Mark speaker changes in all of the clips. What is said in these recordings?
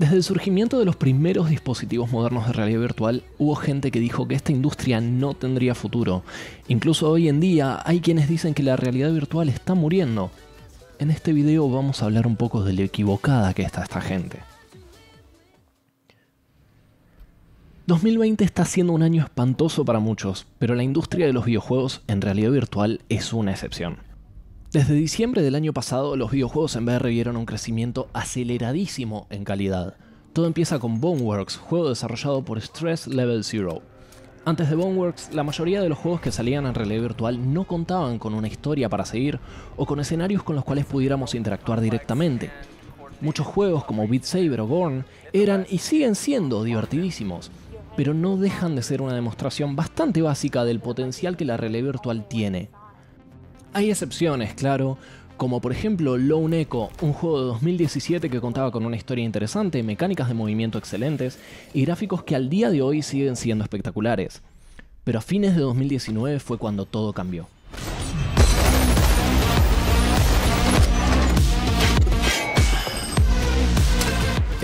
Speaker 1: Desde el surgimiento de los primeros dispositivos modernos de realidad virtual, hubo gente que dijo que esta industria no tendría futuro. Incluso hoy en día hay quienes dicen que la realidad virtual está muriendo. En este video vamos a hablar un poco de lo equivocada que está esta gente. 2020 está siendo un año espantoso para muchos, pero la industria de los videojuegos en realidad virtual es una excepción. Desde diciembre del año pasado, los videojuegos en VR vieron un crecimiento aceleradísimo en calidad. Todo empieza con Boneworks, juego desarrollado por Stress Level Zero. Antes de Boneworks, la mayoría de los juegos que salían en realidad virtual no contaban con una historia para seguir o con escenarios con los cuales pudiéramos interactuar directamente. Muchos juegos como Beat Saber o Born eran y siguen siendo divertidísimos, pero no dejan de ser una demostración bastante básica del potencial que la realidad virtual tiene. Hay excepciones, claro, como por ejemplo Lone Echo, un juego de 2017 que contaba con una historia interesante, mecánicas de movimiento excelentes y gráficos que al día de hoy siguen siendo espectaculares. Pero a fines de 2019 fue cuando todo cambió.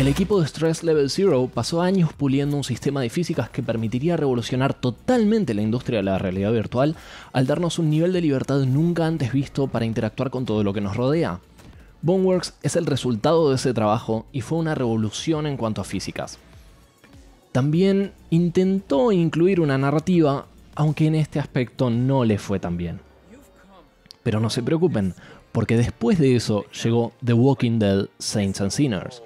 Speaker 1: El equipo de Stress Level Zero pasó años puliendo un sistema de físicas que permitiría revolucionar totalmente la industria de la realidad virtual al darnos un nivel de libertad nunca antes visto para interactuar con todo lo que nos rodea. Boneworks es el resultado de ese trabajo y fue una revolución en cuanto a físicas. También intentó incluir una narrativa, aunque en este aspecto no le fue tan bien. Pero no se preocupen, porque después de eso llegó The Walking Dead Saints and Sinners,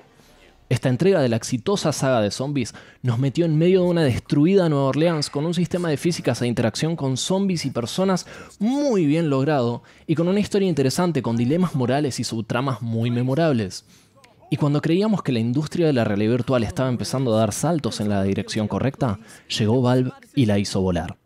Speaker 1: esta entrega de la exitosa saga de zombies nos metió en medio de una destruida Nueva Orleans con un sistema de físicas e interacción con zombies y personas muy bien logrado y con una historia interesante con dilemas morales y subtramas muy memorables. Y cuando creíamos que la industria de la realidad virtual estaba empezando a dar saltos en la dirección correcta, llegó Valve y la hizo volar.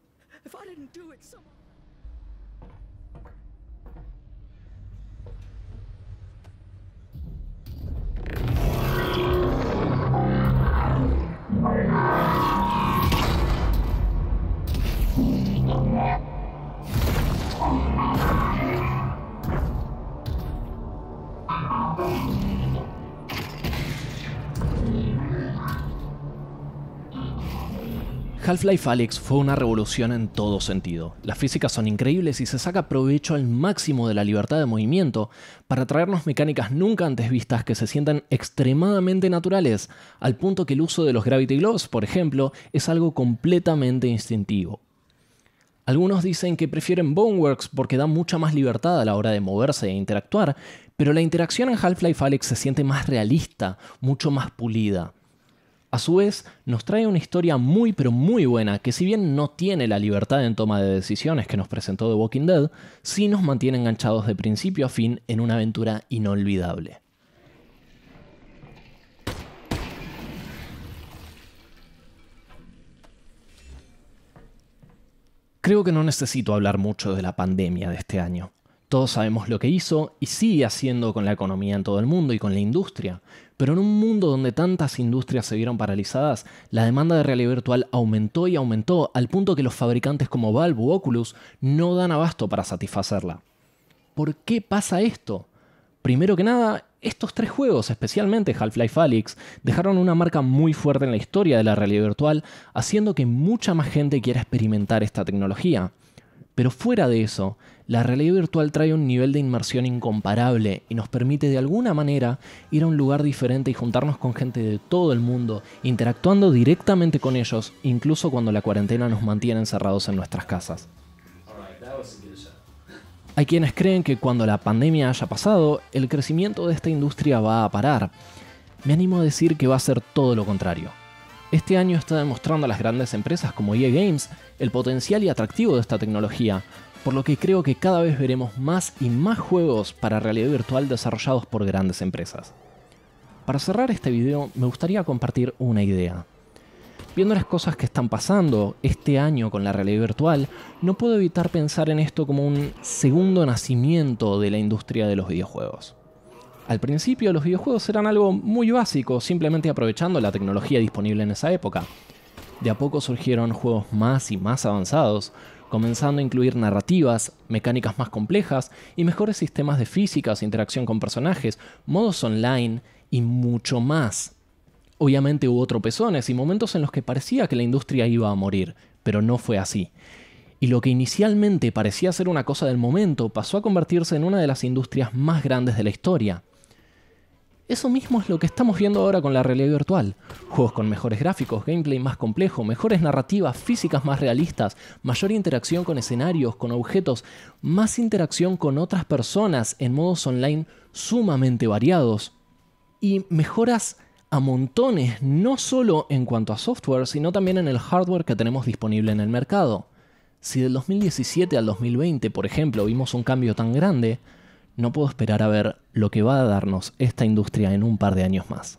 Speaker 1: Half-Life Alyx fue una revolución en todo sentido. Las físicas son increíbles y se saca provecho al máximo de la libertad de movimiento para traernos mecánicas nunca antes vistas que se sientan extremadamente naturales, al punto que el uso de los Gravity Gloves, por ejemplo, es algo completamente instintivo. Algunos dicen que prefieren Boneworks porque da mucha más libertad a la hora de moverse e interactuar, pero la interacción en Half-Life Alyx se siente más realista, mucho más pulida. A su vez, nos trae una historia muy pero muy buena que si bien no tiene la libertad en toma de decisiones que nos presentó The Walking Dead, sí nos mantiene enganchados de principio a fin en una aventura inolvidable. Creo que no necesito hablar mucho de la pandemia de este año. Todos sabemos lo que hizo y sigue haciendo con la economía en todo el mundo y con la industria. Pero en un mundo donde tantas industrias se vieron paralizadas, la demanda de realidad virtual aumentó y aumentó al punto que los fabricantes como Valve u Oculus no dan abasto para satisfacerla. ¿Por qué pasa esto? Primero que nada, estos tres juegos, especialmente Half-Life Alyx, dejaron una marca muy fuerte en la historia de la realidad virtual, haciendo que mucha más gente quiera experimentar esta tecnología. Pero fuera de eso, la realidad virtual trae un nivel de inmersión incomparable y nos permite de alguna manera ir a un lugar diferente y juntarnos con gente de todo el mundo, interactuando directamente con ellos, incluso cuando la cuarentena nos mantiene encerrados en nuestras casas. Hay quienes creen que cuando la pandemia haya pasado, el crecimiento de esta industria va a parar. Me animo a decir que va a ser todo lo contrario este año está demostrando a las grandes empresas como EA Games el potencial y atractivo de esta tecnología, por lo que creo que cada vez veremos más y más juegos para realidad virtual desarrollados por grandes empresas. Para cerrar este video me gustaría compartir una idea. Viendo las cosas que están pasando este año con la realidad virtual, no puedo evitar pensar en esto como un segundo nacimiento de la industria de los videojuegos. Al principio los videojuegos eran algo muy básico, simplemente aprovechando la tecnología disponible en esa época. De a poco surgieron juegos más y más avanzados, comenzando a incluir narrativas, mecánicas más complejas y mejores sistemas de físicas, interacción con personajes, modos online y mucho más. Obviamente hubo tropezones y momentos en los que parecía que la industria iba a morir, pero no fue así. Y lo que inicialmente parecía ser una cosa del momento pasó a convertirse en una de las industrias más grandes de la historia. Eso mismo es lo que estamos viendo ahora con la realidad virtual. Juegos con mejores gráficos, gameplay más complejo, mejores narrativas, físicas más realistas, mayor interacción con escenarios, con objetos, más interacción con otras personas en modos online sumamente variados. Y mejoras a montones, no solo en cuanto a software, sino también en el hardware que tenemos disponible en el mercado. Si del 2017 al 2020, por ejemplo, vimos un cambio tan grande, no puedo esperar a ver lo que va a darnos esta industria en un par de años más.